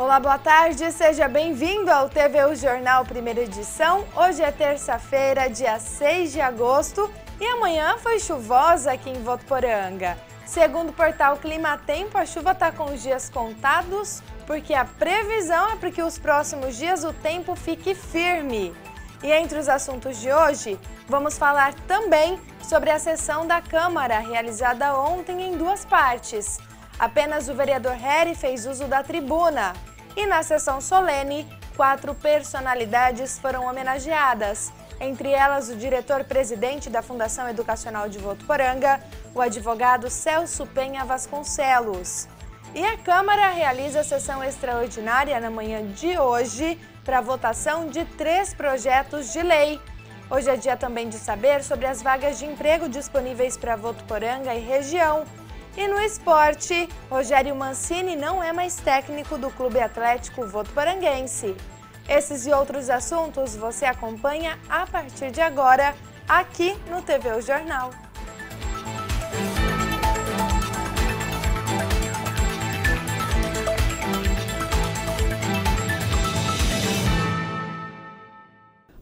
Olá, boa tarde, seja bem-vindo ao TV O Jornal Primeira Edição. Hoje é terça-feira, dia 6 de agosto e amanhã foi chuvosa aqui em Votuporanga. Segundo o portal Clima Tempo, a chuva está com os dias contados, porque a previsão é para que os próximos dias o tempo fique firme. E entre os assuntos de hoje, vamos falar também sobre a sessão da Câmara, realizada ontem em duas partes. Apenas o vereador Harry fez uso da tribuna, e na sessão solene, quatro personalidades foram homenageadas, entre elas o diretor-presidente da Fundação Educacional de Votuporanga, o advogado Celso Penha Vasconcelos. E a Câmara realiza a sessão extraordinária na manhã de hoje para votação de três projetos de lei. Hoje é dia também de saber sobre as vagas de emprego disponíveis para Votuporanga e região. E no esporte, Rogério Mancini não é mais técnico do Clube Atlético Voto Paranguense. Esses e outros assuntos você acompanha a partir de agora, aqui no TV o Jornal.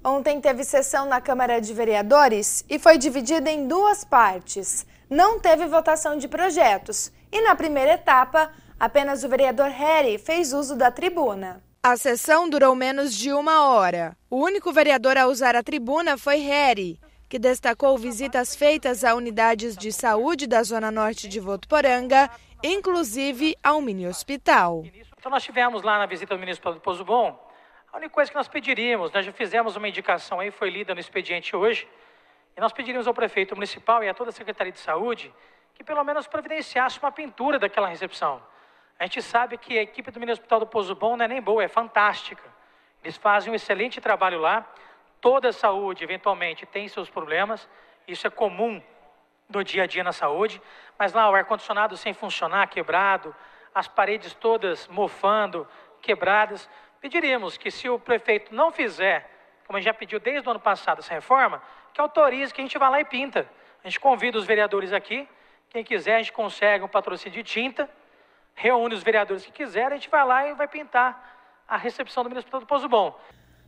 Ontem teve sessão na Câmara de Vereadores e foi dividida em duas partes não teve votação de projetos e, na primeira etapa, apenas o vereador Harry fez uso da tribuna. A sessão durou menos de uma hora. O único vereador a usar a tribuna foi Harry, que destacou visitas feitas a unidades de saúde da Zona Norte de Votuporanga, inclusive ao mini-hospital. Então, nós tivemos lá na visita do ministro Pozo Bom, a única coisa que nós pediríamos, nós já fizemos uma indicação aí, foi lida no expediente hoje, e nós pediríamos ao prefeito municipal e a toda a Secretaria de Saúde que pelo menos providenciasse uma pintura daquela recepção. A gente sabe que a equipe do Mini Hospital do Pouso Bom não é nem boa, é fantástica. Eles fazem um excelente trabalho lá. Toda a saúde, eventualmente, tem seus problemas. Isso é comum do dia a dia na saúde. Mas lá, o ar-condicionado sem funcionar, quebrado, as paredes todas mofando, quebradas. Pediríamos que, se o prefeito não fizer, como a gente já pediu desde o ano passado, essa reforma, que que a gente vá lá e pinta. A gente convida os vereadores aqui, quem quiser a gente consegue um patrocínio de tinta, reúne os vereadores que quiserem, a gente vai lá e vai pintar a recepção do Ministério do Pouso Bom.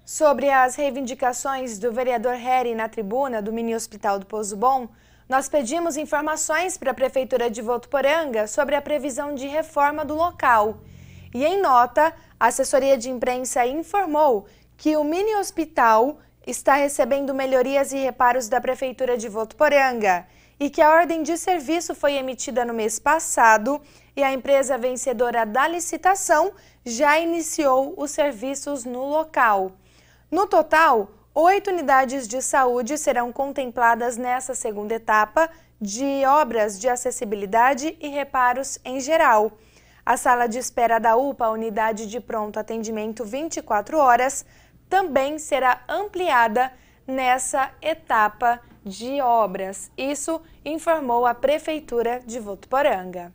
Sobre as reivindicações do vereador Herry na tribuna do Mini Hospital do Pouso Bom, nós pedimos informações para a Prefeitura de Votuporanga sobre a previsão de reforma do local. E em nota, a assessoria de imprensa informou que o mini hospital está recebendo melhorias e reparos da Prefeitura de Votuporanga e que a ordem de serviço foi emitida no mês passado e a empresa vencedora da licitação já iniciou os serviços no local. No total, oito unidades de saúde serão contempladas nessa segunda etapa de obras de acessibilidade e reparos em geral. A sala de espera da UPA, unidade de pronto atendimento 24 horas, também será ampliada nessa etapa de obras. Isso informou a Prefeitura de Votuporanga.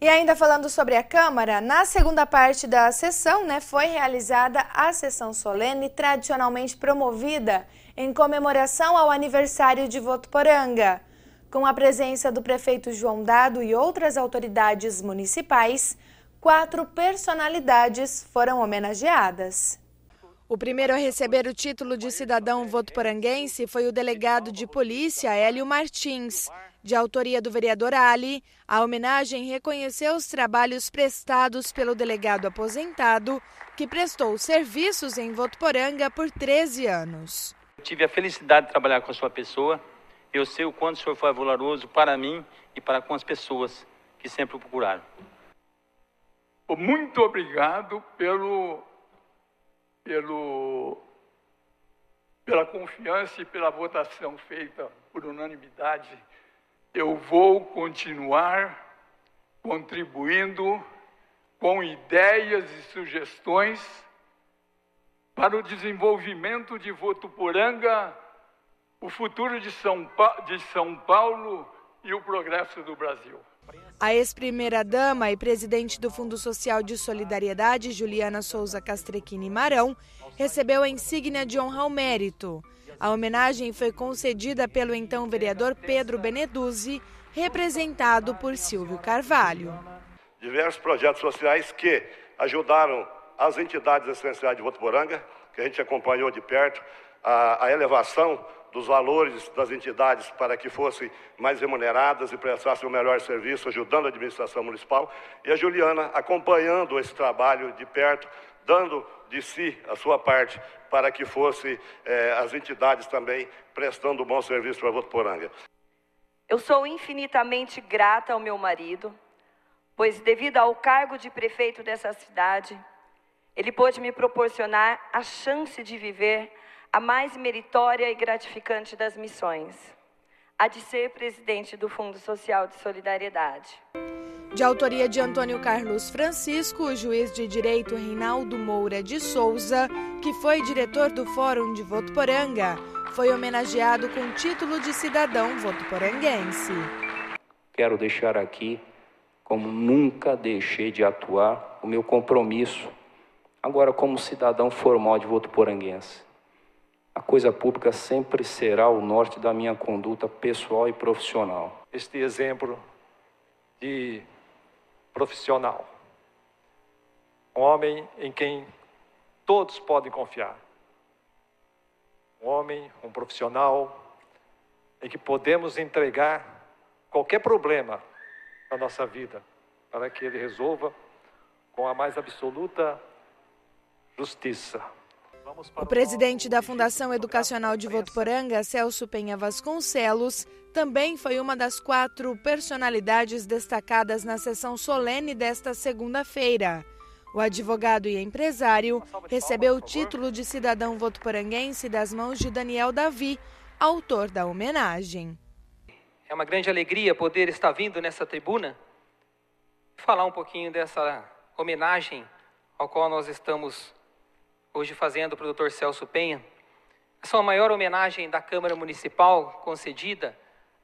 E ainda falando sobre a Câmara, na segunda parte da sessão né, foi realizada a sessão solene tradicionalmente promovida em comemoração ao aniversário de Votuporanga. Com a presença do prefeito João Dado e outras autoridades municipais, quatro personalidades foram homenageadas. O primeiro a receber o título de cidadão votuporanguense foi o delegado de polícia Hélio Martins. De autoria do vereador Ali, a homenagem reconheceu os trabalhos prestados pelo delegado aposentado, que prestou serviços em Votuporanga por 13 anos. Eu tive a felicidade de trabalhar com a sua pessoa. Eu sei o quanto o senhor foi valoroso para mim e para com as pessoas que sempre o procuraram muito obrigado pelo, pelo, pela confiança e pela votação feita por unanimidade. Eu vou continuar contribuindo com ideias e sugestões para o desenvolvimento de Votuporanga, o futuro de São, pa de São Paulo e o progresso do Brasil. A ex-primeira-dama e presidente do Fundo Social de Solidariedade, Juliana Souza Castrequini Marão, recebeu a insígnia de honra ao mérito. A homenagem foi concedida pelo então vereador Pedro Beneduzzi, representado por Silvio Carvalho. Diversos projetos sociais que ajudaram as entidades essenciais de Votuporanga, que a gente acompanhou de perto, a, a elevação dos valores das entidades para que fossem mais remuneradas e prestassem o um melhor serviço, ajudando a administração municipal, e a Juliana acompanhando esse trabalho de perto, dando de si a sua parte para que fossem eh, as entidades também prestando um bom serviço para Votoporanga. Eu sou infinitamente grata ao meu marido, pois devido ao cargo de prefeito dessa cidade, ele pôde me proporcionar a chance de viver a mais meritória e gratificante das missões, a de ser presidente do Fundo Social de Solidariedade. De autoria de Antônio Carlos Francisco, o juiz de direito Reinaldo Moura de Souza, que foi diretor do Fórum de Votuporanga, foi homenageado com o título de cidadão votuporanguense. Quero deixar aqui, como nunca deixei de atuar, o meu compromisso, agora como cidadão formal de votuporanguense a coisa pública sempre será o norte da minha conduta pessoal e profissional. Este exemplo de profissional, um homem em quem todos podem confiar, um homem, um profissional, em que podemos entregar qualquer problema na nossa vida para que ele resolva com a mais absoluta justiça. O presidente da Fundação Educacional de Votuporanga, Celso Penha Vasconcelos, também foi uma das quatro personalidades destacadas na sessão solene desta segunda-feira. O advogado e empresário recebeu o título de cidadão votuporanguense das mãos de Daniel Davi, autor da homenagem. É uma grande alegria poder estar vindo nessa tribuna falar um pouquinho dessa homenagem ao qual nós estamos hoje fazendo para o Dr. Celso Penha, essa é a maior homenagem da Câmara Municipal concedida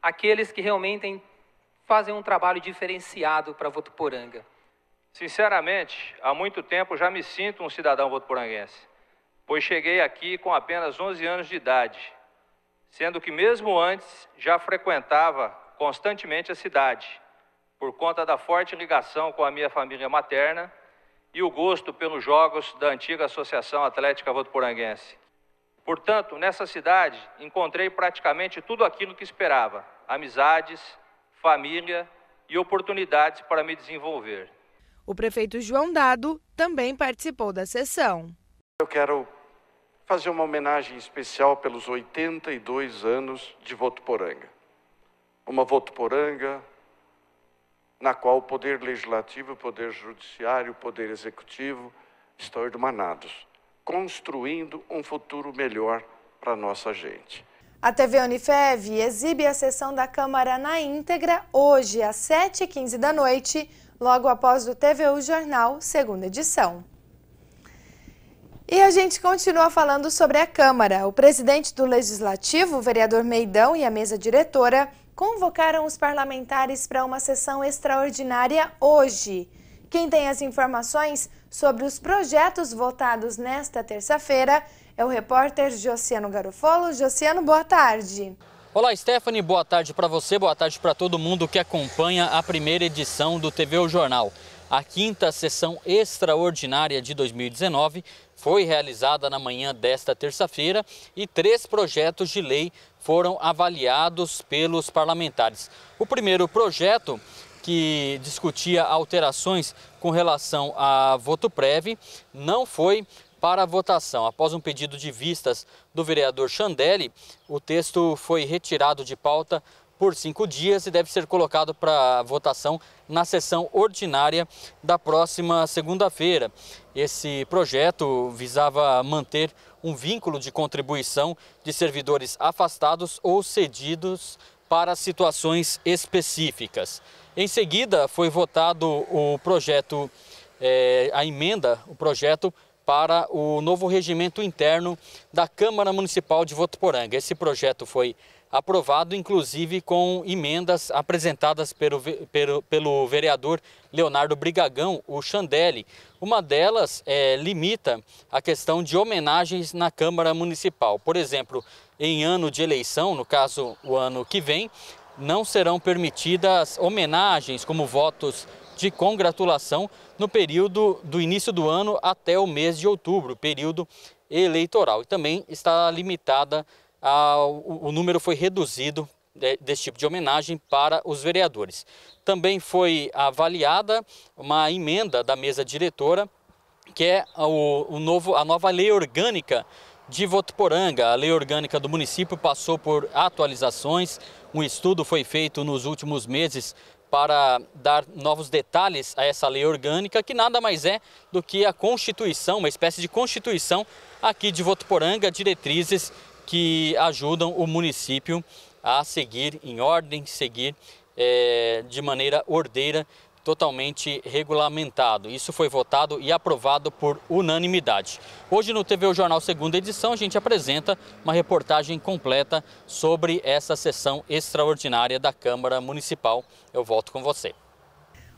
àqueles que realmente fazem um trabalho diferenciado para Votuporanga. Sinceramente, há muito tempo já me sinto um cidadão votuporanguense, pois cheguei aqui com apenas 11 anos de idade, sendo que mesmo antes já frequentava constantemente a cidade, por conta da forte ligação com a minha família materna e o gosto pelos jogos da antiga Associação Atlética Votuporanguense. Portanto, nessa cidade encontrei praticamente tudo aquilo que esperava: amizades, família e oportunidades para me desenvolver. O prefeito João Dado também participou da sessão. Eu quero fazer uma homenagem especial pelos 82 anos de Votuporanga. Uma Votuporanga na qual o poder legislativo, o poder judiciário, o poder executivo estão irmanados, construindo um futuro melhor para nossa gente. A TV Unifev exibe a sessão da Câmara na íntegra hoje às 7h15 da noite, logo após o TVU Jornal, segunda edição. E a gente continua falando sobre a Câmara. O presidente do Legislativo, o vereador Meidão, e a mesa diretora convocaram os parlamentares para uma sessão extraordinária hoje. Quem tem as informações sobre os projetos votados nesta terça-feira é o repórter Josiano Garofolo. Josiano, boa tarde. Olá, Stephanie, boa tarde para você, boa tarde para todo mundo que acompanha a primeira edição do TV O Jornal. A quinta sessão extraordinária de 2019 foi realizada na manhã desta terça-feira e três projetos de lei foram avaliados pelos parlamentares. O primeiro projeto que discutia alterações com relação a voto prévio não foi para votação. Após um pedido de vistas do vereador Chandelli, o texto foi retirado de pauta por cinco dias e deve ser colocado para votação na sessão ordinária da próxima segunda-feira. Esse projeto visava manter um vínculo de contribuição de servidores afastados ou cedidos para situações específicas. Em seguida, foi votado o projeto, eh, a emenda, o projeto para o novo regimento interno da Câmara Municipal de Votuporanga. Esse projeto foi aprovado inclusive com emendas apresentadas pelo, pelo, pelo vereador Leonardo Brigagão, o Chandelli. Uma delas é, limita a questão de homenagens na Câmara Municipal. Por exemplo, em ano de eleição, no caso o ano que vem, não serão permitidas homenagens como votos de congratulação no período do início do ano até o mês de outubro, período eleitoral. E também está limitada a, o, o número foi reduzido né, desse tipo de homenagem para os vereadores. Também foi avaliada uma emenda da mesa diretora, que é o, o novo, a nova lei orgânica de Votuporanga. A lei orgânica do município passou por atualizações, um estudo foi feito nos últimos meses para dar novos detalhes a essa lei orgânica, que nada mais é do que a Constituição, uma espécie de Constituição aqui de Votuporanga, diretrizes que ajudam o município a seguir em ordem, seguir é, de maneira ordeira, totalmente regulamentado. Isso foi votado e aprovado por unanimidade. Hoje no TV o Jornal Segunda Edição a gente apresenta uma reportagem completa sobre essa sessão extraordinária da Câmara Municipal. Eu volto com você.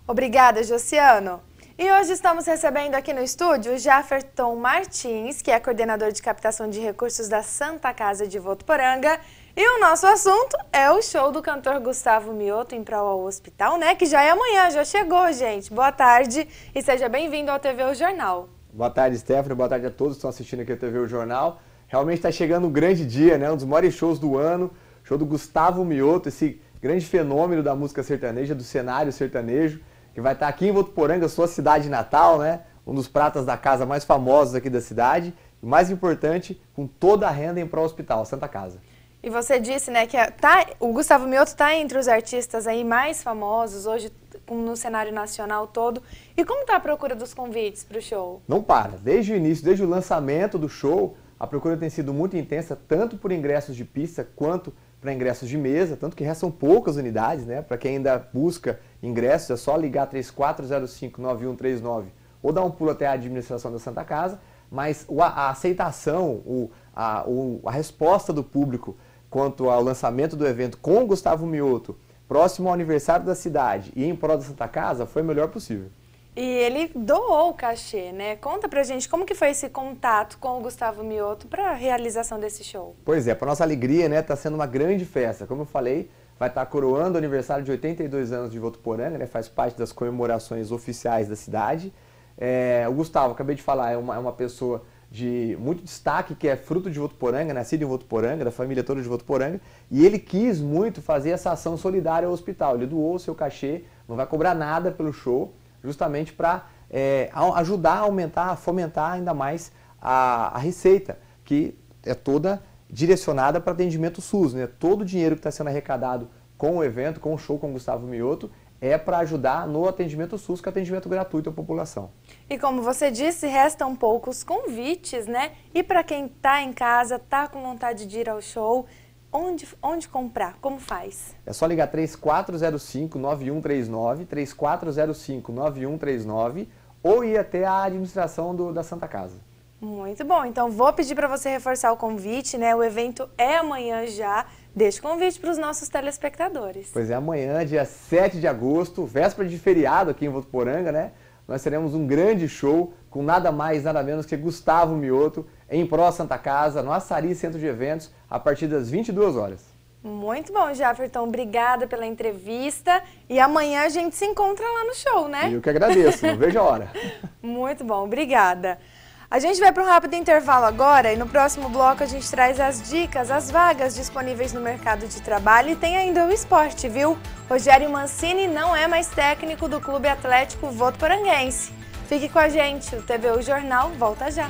Obrigada, Josiano. E hoje estamos recebendo aqui no estúdio o Jafferton Martins, que é coordenador de captação de recursos da Santa Casa de Votuporanga. E o nosso assunto é o show do cantor Gustavo Mioto em prol ao hospital, né? Que já é amanhã, já chegou, gente. Boa tarde e seja bem-vindo ao TV O Jornal. Boa tarde, Stephanie. Boa tarde a todos que estão assistindo aqui ao TV O Jornal. Realmente está chegando um grande dia, né? Um dos maiores shows do ano. Show do Gustavo Mioto, esse grande fenômeno da música sertaneja, do cenário sertanejo que vai estar aqui em Votuporanga, sua cidade natal, né? Um dos pratas da casa mais famosos aqui da cidade. E mais importante, com toda a renda em pró hospital, Santa Casa. E você disse, né, que tá, o Gustavo Mioto está entre os artistas aí mais famosos hoje no cenário nacional todo. E como está a procura dos convites para o show? Não para. Desde o início, desde o lançamento do show, a procura tem sido muito intensa, tanto por ingressos de pista quanto para ingressos de mesa, tanto que restam poucas unidades, né, para quem ainda busca ingressos, é só ligar 3405-9139 ou dar um pulo até a administração da Santa Casa, mas a aceitação, a, a resposta do público quanto ao lançamento do evento com o Gustavo Mioto, próximo ao aniversário da cidade e em prol da Santa Casa, foi o melhor possível. E ele doou o cachê, né? Conta pra gente como que foi esse contato com o Gustavo Mioto para a realização desse show. Pois é, para nossa alegria, né, tá sendo uma grande festa. Como eu falei, vai estar coroando o aniversário de 82 anos de Votuporanga, né? faz parte das comemorações oficiais da cidade. É, o Gustavo, acabei de falar, é uma, é uma pessoa de muito destaque, que é fruto de Votuporanga, nascido em Votuporanga, da família toda de Votuporanga, e ele quis muito fazer essa ação solidária ao hospital. Ele doou o seu cachê, não vai cobrar nada pelo show, justamente para é, ajudar a aumentar, a fomentar ainda mais a, a receita, que é toda direcionada para atendimento SUS. Né? Todo o dinheiro que está sendo arrecadado com o evento, com o show com o Gustavo Mioto, é para ajudar no atendimento SUS, que é atendimento gratuito à população. E como você disse, restam poucos convites, né? E para quem está em casa, está com vontade de ir ao show, onde, onde comprar? Como faz? É só ligar 3405-9139, 3405-9139 ou ir até a administração do, da Santa Casa. Muito bom. Então vou pedir para você reforçar o convite, né? O evento é amanhã já. Deixe o convite para os nossos telespectadores. Pois é, amanhã, dia 7 de agosto, véspera de feriado aqui em Votuporanga, né? Nós teremos um grande show com nada mais, nada menos que Gustavo Mioto em Pro Santa Casa, no Açari Centro de Eventos, a partir das 22 horas. Muito bom, Jefferson Obrigada pela entrevista. E amanhã a gente se encontra lá no show, né? Eu que agradeço. Veja a hora. Muito bom. Obrigada. A gente vai para um rápido intervalo agora e no próximo bloco a gente traz as dicas, as vagas disponíveis no mercado de trabalho e tem ainda o esporte, viu? Rogério Mancini não é mais técnico do Clube Atlético Votoporanguense. Fique com a gente, o TVU Jornal volta já.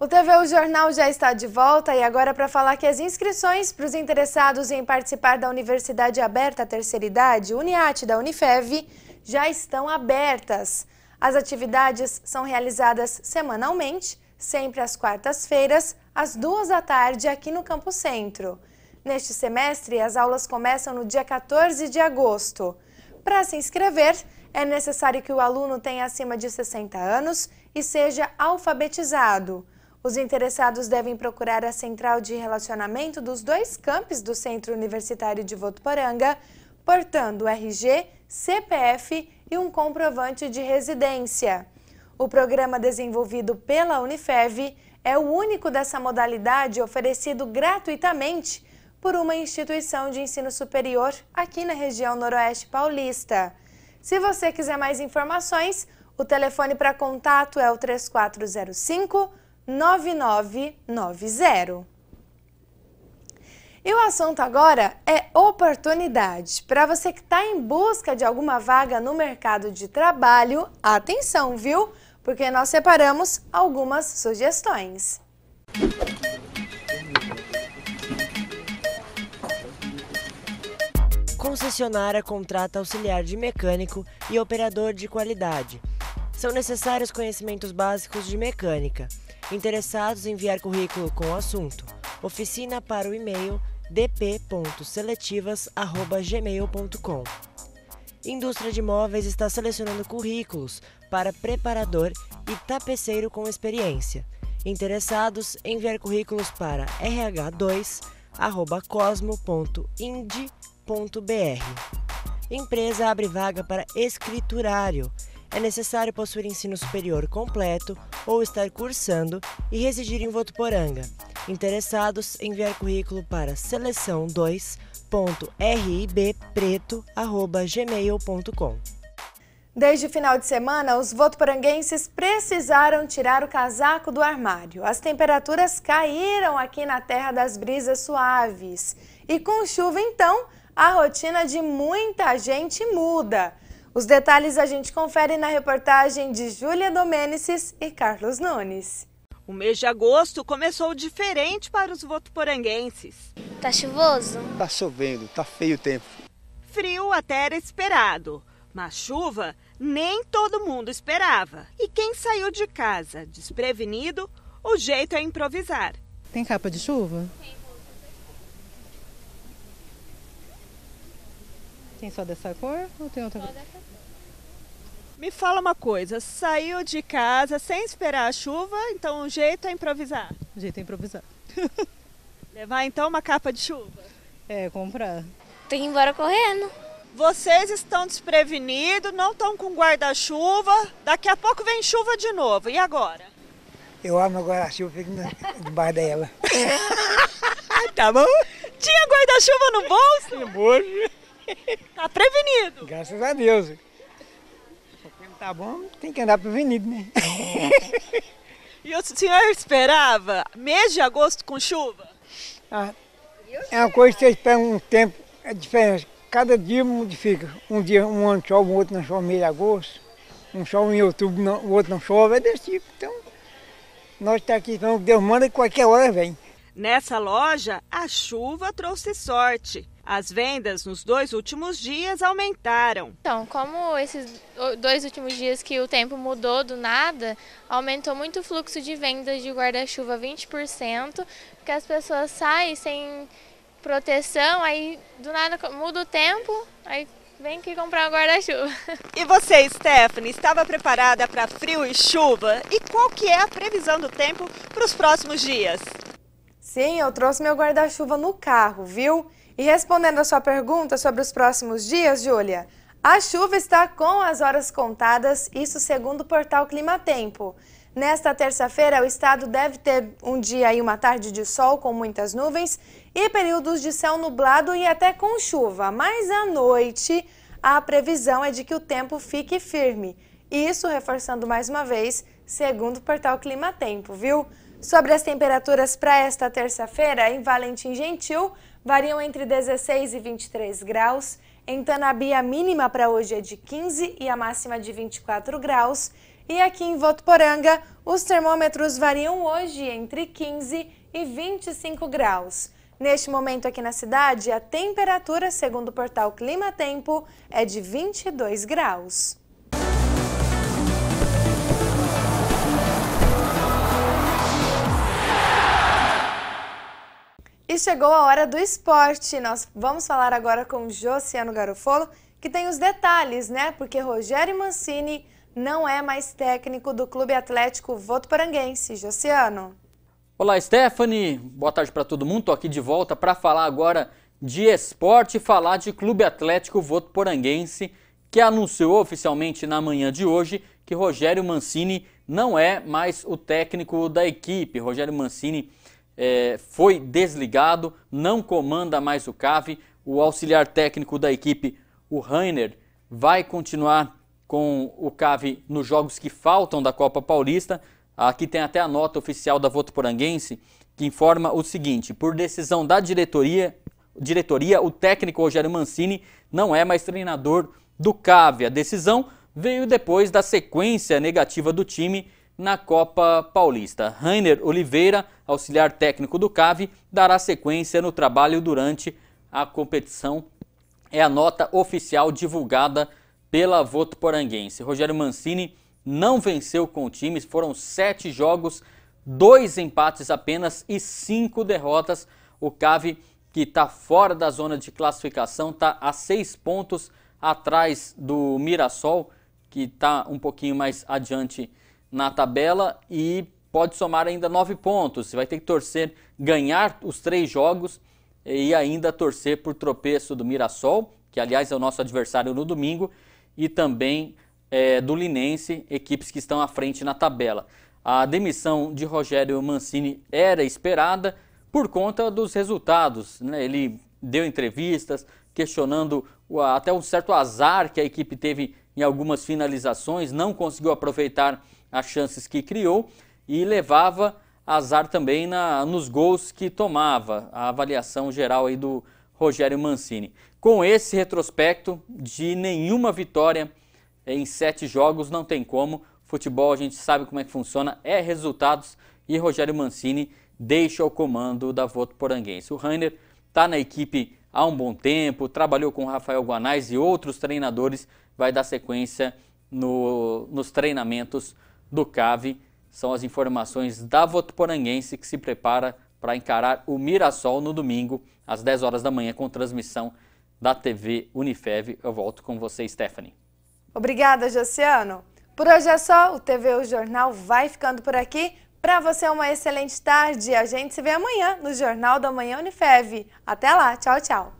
O TV O Jornal já está de volta e agora é para falar que as inscrições para os interessados em participar da Universidade Aberta à Terceira Idade, UNIAT da Unifev, já estão abertas. As atividades são realizadas semanalmente, sempre às quartas-feiras, às duas da tarde, aqui no Campo Centro. Neste semestre, as aulas começam no dia 14 de agosto. Para se inscrever, é necessário que o aluno tenha acima de 60 anos e seja alfabetizado. Os interessados devem procurar a central de relacionamento dos dois campos do Centro Universitário de Votuporanga, portando RG, CPF e um comprovante de residência. O programa desenvolvido pela Unifev é o único dessa modalidade oferecido gratuitamente por uma instituição de ensino superior aqui na região Noroeste Paulista. Se você quiser mais informações, o telefone para contato é o 3405 9990. E o assunto agora é oportunidade. Para você que está em busca de alguma vaga no mercado de trabalho, atenção, viu? Porque nós separamos algumas sugestões. Concessionária contrata auxiliar de mecânico e operador de qualidade. São necessários conhecimentos básicos de mecânica. Interessados em enviar currículo com o assunto: oficina para o e-mail dp.seletivas@gmail.com. Indústria de Móveis está selecionando currículos para preparador e tapeceiro com experiência. Interessados, enviar currículos para rh2@cosmo.ind.br. Empresa abre vaga para escriturário é necessário possuir ensino superior completo ou estar cursando e residir em Votuporanga. Interessados, enviar currículo para seleção2.ribpreto.gmail.com. Desde o final de semana, os votuporanguenses precisaram tirar o casaco do armário. As temperaturas caíram aqui na terra das brisas suaves. E com chuva, então, a rotina de muita gente muda. Os detalhes a gente confere na reportagem de Júlia Domênices e Carlos Nunes. O mês de agosto começou diferente para os votuporanguenses. Tá chuvoso? Tá chovendo, tá feio o tempo. Frio até era esperado, mas chuva nem todo mundo esperava. E quem saiu de casa desprevenido, o jeito é improvisar. Tem capa de chuva? Tem só dessa cor ou tem outra? Só dessa me fala uma coisa, saiu de casa sem esperar a chuva, então o jeito é improvisar. O jeito é improvisar. Levar então uma capa de chuva? É, comprar. Tem que ir embora correndo. Vocês estão desprevenidos, não estão com guarda-chuva, daqui a pouco vem chuva de novo, e agora? Eu amo guarda-chuva e fico debaixo dela. tá bom? Tinha guarda-chuva no bolso? No bolso. Tá prevenido. Graças a Deus tá bom, tem que andar prevenido, né? e o senhor esperava mês de agosto com chuva? Ah, é uma coisa que você espera um tempo, é diferente. Cada dia modifica. Um dia, um ano chove, o outro não chove mês de agosto. Um chove em outubro, não, o outro não chove, é desse tipo. Então, nós estamos tá aqui então Deus manda e qualquer hora vem. Nessa loja, a chuva trouxe sorte. As vendas nos dois últimos dias aumentaram. Então, como esses dois últimos dias que o tempo mudou do nada, aumentou muito o fluxo de vendas de guarda-chuva 20%, porque as pessoas saem sem proteção, aí do nada muda o tempo, aí Vem que comprar um guarda-chuva. E você, Stephanie, estava preparada para frio e chuva? E qual que é a previsão do tempo para os próximos dias? Sim, eu trouxe meu guarda-chuva no carro, viu? E respondendo a sua pergunta sobre os próximos dias, Júlia, a chuva está com as horas contadas, isso segundo o portal Climatempo. Nesta terça-feira, o estado deve ter um dia e uma tarde de sol com muitas nuvens e períodos de céu nublado e até com chuva, mas à noite a previsão é de que o tempo fique firme. Isso reforçando mais uma vez, segundo o portal Climatempo, viu? Sobre as temperaturas para esta terça-feira, em Valentim Gentil, variam entre 16 e 23 graus. Em Tanabi, a mínima para hoje é de 15 e a máxima de 24 graus. E aqui em Votuporanga, os termômetros variam hoje entre 15 e 25 graus. Neste momento aqui na cidade, a temperatura, segundo o portal Clima Tempo, é de 22 graus. E chegou a hora do esporte. Nós vamos falar agora com Josiano Garofolo, que tem os detalhes, né? Porque Rogério Mancini não é mais técnico do Clube Atlético Votuporanguense. Josiano. Olá, Stephanie. Boa tarde para todo mundo. Estou aqui de volta para falar agora de esporte e falar de Clube Atlético Poranguense, que anunciou oficialmente na manhã de hoje que Rogério Mancini não é mais o técnico da equipe. Rogério Mancini é, foi desligado, não comanda mais o CAV. O auxiliar técnico da equipe, o Rainer, vai continuar com o CAV nos jogos que faltam da Copa Paulista. Aqui tem até a nota oficial da Poranguense que informa o seguinte: por decisão da diretoria, diretoria, o técnico Rogério Mancini não é mais treinador do CAV. A decisão veio depois da sequência negativa do time na Copa Paulista. Rainer Oliveira, auxiliar técnico do CAV, dará sequência no trabalho durante a competição. É a nota oficial divulgada pela Voto Poranguense. Rogério Mancini não venceu com o time, foram sete jogos, dois empates apenas e cinco derrotas. O CAV, que está fora da zona de classificação, está a seis pontos atrás do Mirassol, que está um pouquinho mais adiante na tabela e pode somar ainda nove pontos. Você vai ter que torcer, ganhar os três jogos e ainda torcer por tropeço do Mirassol, que aliás é o nosso adversário no domingo, e também é, do Linense, equipes que estão à frente na tabela. A demissão de Rogério Mancini era esperada por conta dos resultados. Né? Ele deu entrevistas questionando até um certo azar que a equipe teve em algumas finalizações, não conseguiu aproveitar as chances que criou e levava azar também na, nos gols que tomava, a avaliação geral aí do Rogério Mancini. Com esse retrospecto de nenhuma vitória em sete jogos, não tem como. Futebol a gente sabe como é que funciona, é resultados e Rogério Mancini deixa o comando da Voto Poranguense. O Rainer está na equipe há um bom tempo, trabalhou com Rafael Guanais e outros treinadores vai dar sequência no, nos treinamentos do CAV. São as informações da Votoporanguense que se prepara para encarar o Mirassol no domingo, às 10 horas da manhã, com transmissão da TV Unifev. Eu volto com você, Stephanie. Obrigada, Josiano. Por hoje é só, o TV O Jornal vai ficando por aqui. Para você, uma excelente tarde. A gente se vê amanhã no Jornal da Manhã Unifev. Até lá, tchau, tchau.